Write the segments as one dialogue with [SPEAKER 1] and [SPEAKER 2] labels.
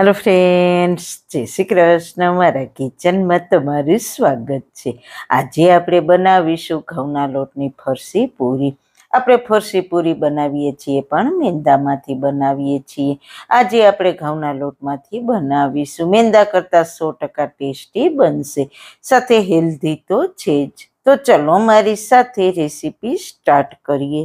[SPEAKER 1] hello friends જય શ્રી કૃષ્ણ મારા કિચનમાં તમારું સ્વાગત છે આજે આપણે બનાવીશું ઘઉંના લોટની ફરસી પૂરી આપણે ફરસી પૂરી બનાવીએ છીએ પણ મેંદામાંથી બનાવીએ છીએ આજે આપણે ઘઉંના લોટમાંથી બનાવીશું મેંદા કરતાં સો ટકા ટેસ્ટી બનશે સાથે હેલ્ધી તો છે જ તો ચલો મારી સાથે રેસીપી સ્ટાર્ટ કરીએ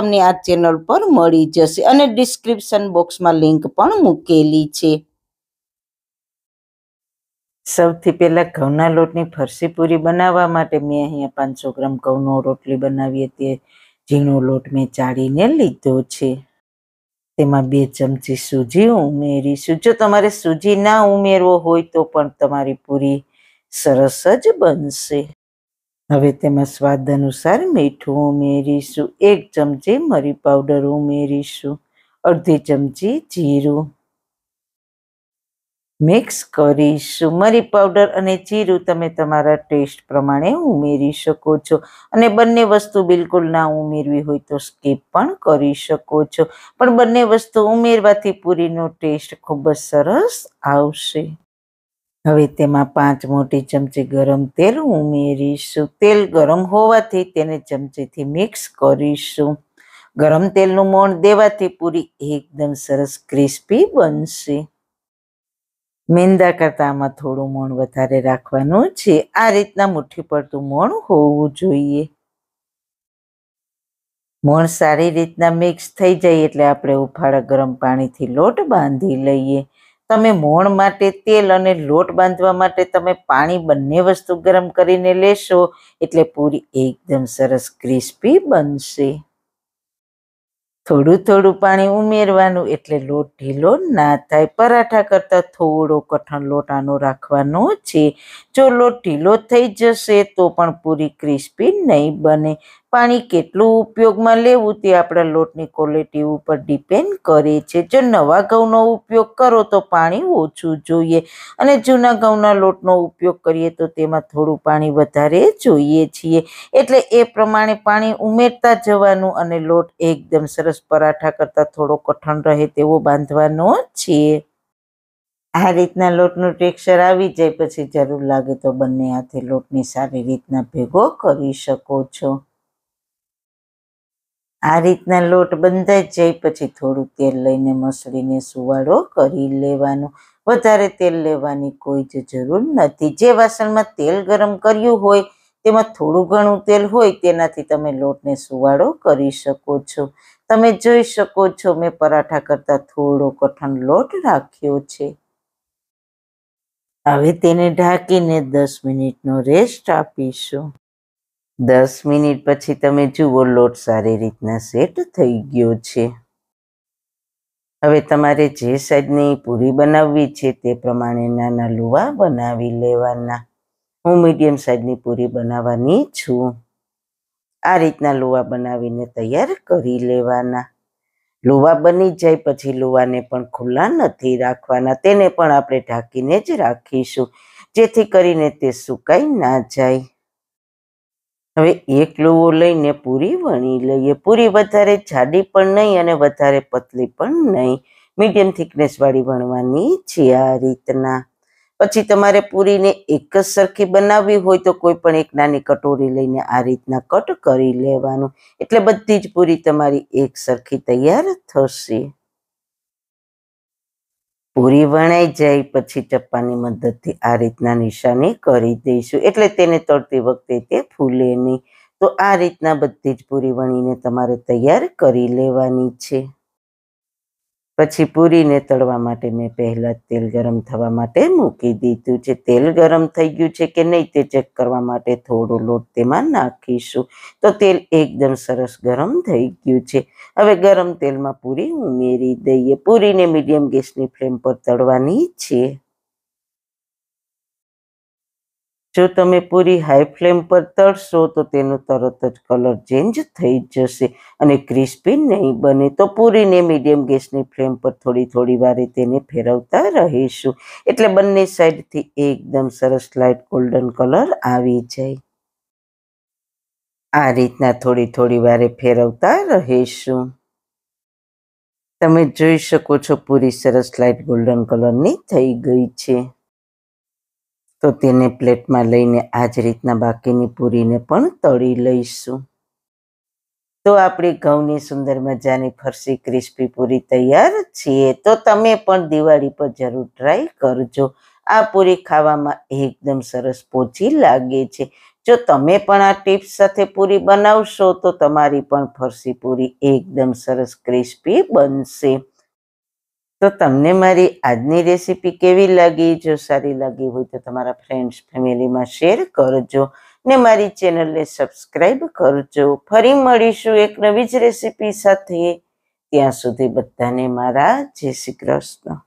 [SPEAKER 1] તમને આ ચેનલ પર મળી જશે અને ડિસ્ક્રિપ્શન બોક્સમાં લિંક પણ મૂકેલી છે સૌથી પહેલાં ઘઉંના લોટની ફરસી પૂરી બનાવવા માટે મેં અહીંયા પાંચસો ગ્રામ ઘઉંનો રોટલી બનાવી હતી ઝીણો લોટ મેં ચાળીને લીધો છે તેમાં બે ચમચી સૂજી ઉમેરીશું જો તમારે સૂજી ના ઉમેરવો હોય તો પણ તમારી પૂરી સરસ જ બનશે હવે તેમાં સ્વાદ અનુસાર મીઠું ઉમેરીશું એક ચમચી મરી પાવડર ઉમેરીશું અડધી ચમચી જીરું મિક્સ કરીશું મરી પાવડર અને જીરું તમે તમારા ટેસ્ટ પ્રમાણે ઉમેરી શકો છો અને બંને વસ્તુ બિલકુલ ના ઉમેરવી હોય તો સ્કીપ પણ કરી શકો છો પણ બંને વસ્તુ ઉમેરવાથી પૂરીનો ટેસ્ટ ખૂબ જ સરસ આવશે હવે તેમાં પાંચ મોટી ચમચી ગરમ તેલ ઉમેરીશું તેલ ગરમ હોવાથી તેને ચમચીથી મિક્સ કરીશું ગરમ તેલનું મોણ દેવાથી પૂરી એકદમ સરસ ક્રિસ્પી બનશે મેંદા કરતાં આમાં થોડું મોણ વધારે રાખવાનું છે આ રીતના મુઠ્ઠી પડતું મોણ હોવું જોઈએ મોણ સારી રીતના મિક્સ થઈ જાય એટલે આપણે ઉફાળા ગરમ પાણીથી લોટ બાંધી લઈએ તમે મોણ માટે તેલ અને લોટ બાંધવા માટે તમે પાણી બંને વસ્તુ ગરમ કરીને લેશો એટલે પૂરી એકદમ સરસ ક્રિસ્પી બનશે થોડું થોડું પાણી ઉમેરવાનું એટલે લોટ ઢીલો ના થાય પરાઠા કરતાં થોડો કઠણ લોટ આનો રાખવાનો છે જો લોટ ઢીલો થઈ જશે તો પણ પૂરી ક્રિસ્પી નહીં બને પાણી કેટલું ઉપયોગમાં લેવું તે આપણા લોટની ક્વોલિટી ઉપર ડિપેન્ડ કરે છે જો નવા ઘઉંનો ઉપયોગ કરો તો પાણી ઓછું જોઈએ અને જૂના ઘઉંના લોટનો ઉપયોગ કરીએ તો તેમાં થોડું પાણી વધારે જોઈએ છીએ એટલે એ પ્રમાણે પાણી ઉમેરતા જવાનું અને લોટ એકદમ સરસ પરાઠા કરતાં થોડો કઠણ રહે તેવો બાંધવાનો છે આ રીતના લોટનું ટેક્સચર આવી જાય પછી જરૂર લાગે તો બંને હાથે લોટને સારી રીતના ભેગો કરી શકો છો આ રીતના લોટ બંધાઈ જાય પછી થોડું તેલ લઈને મસળીને સુવાળો કરી લેવાનો વધારે તેલ લેવાની કોઈ જ જરૂર નથી જે વાસણમાં તેલ ગરમ કર્યું હોય તેમાં થોડું ઘણું તેલ હોય તેનાથી તમે લોટને સુવાળો કરી શકો છો તમે જોઈ શકો છો મેં પરાઠા કરતાં થોડો કઠણ લોટ રાખ્યો છે હવે તેને ઢાંકીને દસ મિનિટનો રેસ્ટ આપીશું દસ મિનિટ પછી તમે જુઓ લોટ સારી રીતના સેટ થઈ ગયો છે હવે તમારે જે સાઈઝની પૂરી બનાવવી છે તે પ્રમાણે નાના લુવા બનાવી લેવાના હું મીડિયમ સાઈઝની પૂરી બનાવવાની છું આ રીતના લુવા બનાવીને તૈયાર કરી લેવાના લુવા બની જાય પછી લુવાને પણ ખુલ્લા નથી રાખવાના તેને પણ આપણે ઢાંકીને જ રાખીશું જેથી કરીને તે સુકાઈ ના જાય હવે એક લોવો લઈને પૂરી વણી લઈએ પૂરી વધારે જાડી પણ નહીં અને વધારે પતલી પણ નહીં મીડિયમ થિકનેસવાળી વણવાની છે આ રીતના પછી તમારે પૂરીને એક જ સરખી બનાવવી હોય તો કોઈ પણ એક નાની કટોરી લઈને આ રીતના કટ કરી લેવાનું એટલે બધી જ પૂરી તમારી એક સરખી તૈયાર થશે પૂરી વણાઈ જાય પછી ચપ્પાની મદદથી આ રીતના નિશાની કરી દઈશું એટલે તેને તળતી વખતે તે ફૂલે નહીં તો આ રીતના બધી જ પૂરી વણીને તમારે તૈયાર કરી લેવાની છે પછી પૂરીને તળવા માટે મેં પહેલાં તેલ ગરમ થવા માટે મૂકી દીધું છે તેલ ગરમ થઈ ગયું છે કે નહીં તે ચેક કરવા માટે થોડો લોટ તેમાં નાખીશું તો તેલ એકદમ સરસ ગરમ થઈ ગયું છે હવે ગરમ તેલમાં પૂરી ઉમેરી દઈએ પૂરીને મીડિયમ ગેસની ફ્લેમ પર તળવાની છે જો તમે પૂરી હાઈ ફ્લેમ પર તળશો તો તેનો તરત જ કલર ચેન્જ થઈ જશે અને ક્રિસ્પી નહીં બને તો પૂરીને મીડિયમ ગેસની ફ્લેમ પર થોડી થોડી વારે તેને ફેરવતા રહીશું એટલે બંને સાઈડથી એકદમ સરસ લાઇટ ગોલ્ડન કલર આવી જાય આ રીતના થોડી થોડી વારે ફેરવતા રહીશું તમે જોઈ શકો છો પૂરી સરસ લાઇટ ગોલ્ડન કલરની થઈ ગઈ છે તો તેને પ્લેટમાં લઈને આ જ રીતના બાકીની પૂરીને પણ તળી લઈશું તો આપણી ઘઉંની સુંદર મજાની ફરસી ક્રિસ્પી પૂરી તૈયાર છીએ તો તમે પણ દિવાળી પર જરૂર ટ્રાય કરજો આ પૂરી ખાવામાં એકદમ સરસ પોચી લાગે છે જો તમે પણ આ ટિપ્સ સાથે પૂરી બનાવશો તો તમારી પણ ફરસી પૂરી એકદમ સરસ ક્રિસ્પી બનશે તો તમને મારી આજની રેસીપી કેવી લાગી જો સારી લાગી હોય તો તમારા ફ્રેન્ડ્સ ફેમિલીમાં શેર કરજો ને મારી ચેનલને સબસ્ક્રાઈબ કરજો ફરી મળીશું એક નવી જ રેસીપી સાથે ત્યાં સુધી બધાને મારા જય શ્રી કૃષ્ણ